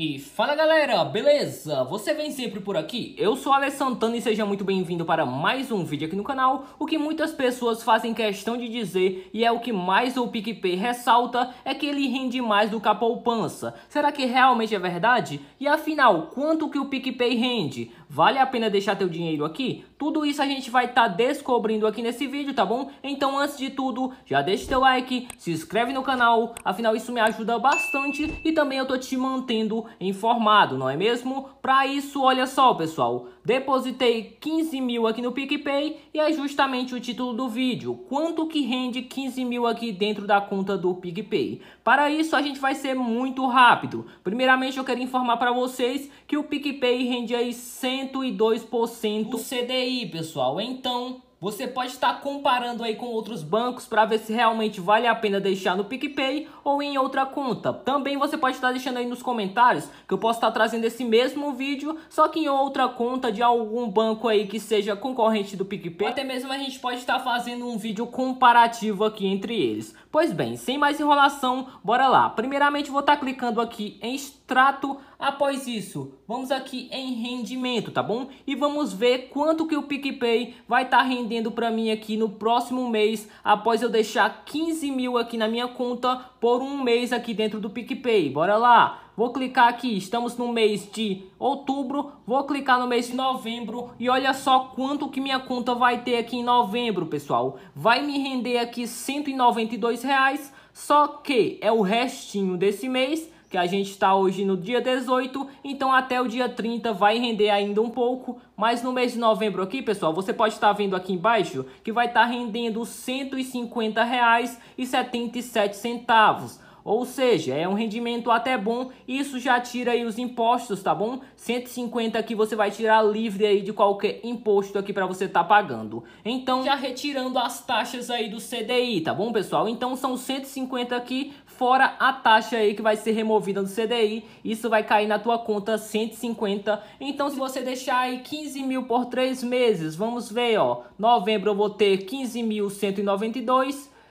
E fala galera, beleza? Você vem sempre por aqui? Eu sou Alex Santana e seja muito bem-vindo para mais um vídeo aqui no canal. O que muitas pessoas fazem questão de dizer e é o que mais o PicPay ressalta é que ele rende mais do que a poupança. Será que realmente é verdade? E afinal, quanto que o PicPay rende? Vale a pena deixar teu dinheiro aqui? Tudo isso a gente vai estar tá descobrindo aqui nesse vídeo, tá bom? Então antes de tudo, já deixa teu like, se inscreve no canal, afinal isso me ajuda bastante e também eu tô te mantendo informado, não é mesmo? Para isso, olha só, pessoal, depositei 15 mil aqui no PicPay e é justamente o título do vídeo, quanto que rende 15 mil aqui dentro da conta do PicPay. Para isso, a gente vai ser muito rápido. Primeiramente, eu quero informar para vocês que o PicPay rende aí 102% O CDI, pessoal. Então, você pode estar comparando aí com outros bancos para ver se realmente vale a pena deixar no PicPay ou em outra conta. Também você pode estar deixando aí nos comentários que eu posso estar trazendo esse mesmo vídeo, só que em outra conta de algum banco aí que seja concorrente do PicPay. Até mesmo a gente pode estar fazendo um vídeo comparativo aqui entre eles. Pois bem, sem mais enrolação, bora lá. Primeiramente vou estar clicando aqui em extrato. Após isso, vamos aqui em rendimento, tá bom? E vamos ver quanto que o PicPay vai estar rendendo rendendo para mim aqui no próximo mês, após eu deixar 15 mil aqui na minha conta por um mês aqui dentro do PicPay. Bora lá! Vou clicar aqui, estamos no mês de outubro, vou clicar no mês de novembro e olha só quanto que minha conta vai ter aqui em novembro, pessoal. Vai me render aqui R$ 192, reais, só que é o restinho desse mês que a gente está hoje no dia 18, então até o dia 30 vai render ainda um pouco, mas no mês de novembro aqui, pessoal, você pode estar tá vendo aqui embaixo que vai estar tá rendendo R$ 150,77. Ou seja, é um rendimento até bom, isso já tira aí os impostos, tá bom? 150 que você vai tirar livre aí de qualquer imposto aqui para você estar tá pagando. Então, já retirando as taxas aí do CDI, tá bom, pessoal? Então são 150 aqui fora a taxa aí que vai ser removida do CDI, isso vai cair na tua conta 150. Então, se você deixar aí 15 mil por três meses, vamos ver, ó. Novembro eu vou ter 15.192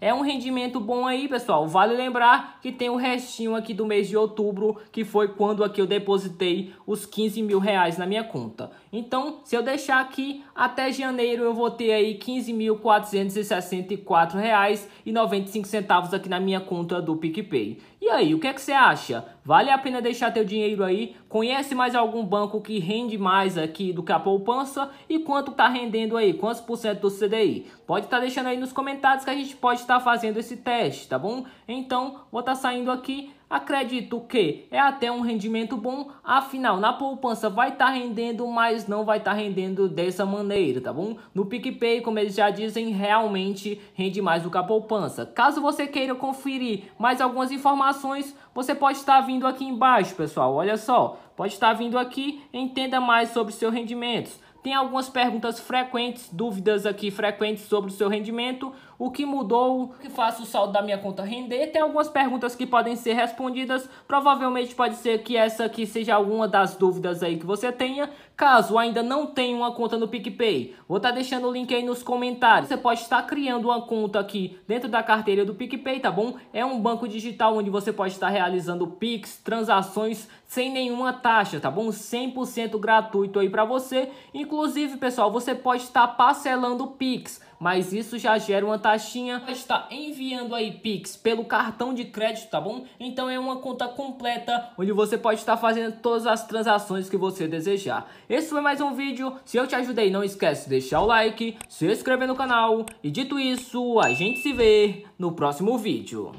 É um rendimento bom aí, pessoal. Vale lembrar que tem o restinho aqui do mês de outubro, que foi quando aqui eu depositei os 15 mil reais na minha conta. Então, se eu deixar aqui até janeiro, eu vou ter aí 15.464 reais e 95 centavos aqui na minha conta do PicPay. E aí, o que, é que você acha? Vale a pena deixar teu dinheiro aí? Conhece mais algum banco que rende mais aqui do que a poupança? E quanto tá rendendo aí? Quantos por cento do CDI? Pode estar tá deixando aí nos comentários que a gente pode está fazendo esse teste, tá bom? Então, vou estar tá saindo aqui, acredito que é até um rendimento bom, afinal, na poupança vai estar tá rendendo, mas não vai estar tá rendendo dessa maneira, tá bom? No PicPay, como eles já dizem, realmente rende mais do que a poupança. Caso você queira conferir mais algumas informações, você pode estar vindo aqui embaixo, pessoal, olha só. Pode estar vindo aqui, entenda mais sobre seus rendimentos. Tem algumas perguntas frequentes, dúvidas aqui frequentes sobre o seu rendimento, o que mudou, o que faço o saldo da minha conta render. Tem algumas perguntas que podem ser respondidas. Provavelmente pode ser que essa aqui seja alguma das dúvidas aí que você tenha. Caso ainda não tenha uma conta no PicPay, vou estar tá deixando o link aí nos comentários. Você pode estar criando uma conta aqui dentro da carteira do PicPay, tá bom? É um banco digital onde você pode estar realizando Pix, transações sem nenhuma taxa, tá bom? 100% gratuito aí para você, inclusive Inclusive, pessoal, você pode estar parcelando Pix, mas isso já gera uma taxinha. Está enviando aí Pix pelo cartão de crédito, tá bom? Então é uma conta completa onde você pode estar fazendo todas as transações que você desejar. Esse foi mais um vídeo. Se eu te ajudei, não esquece de deixar o like, se inscrever no canal. E dito isso, a gente se vê no próximo vídeo.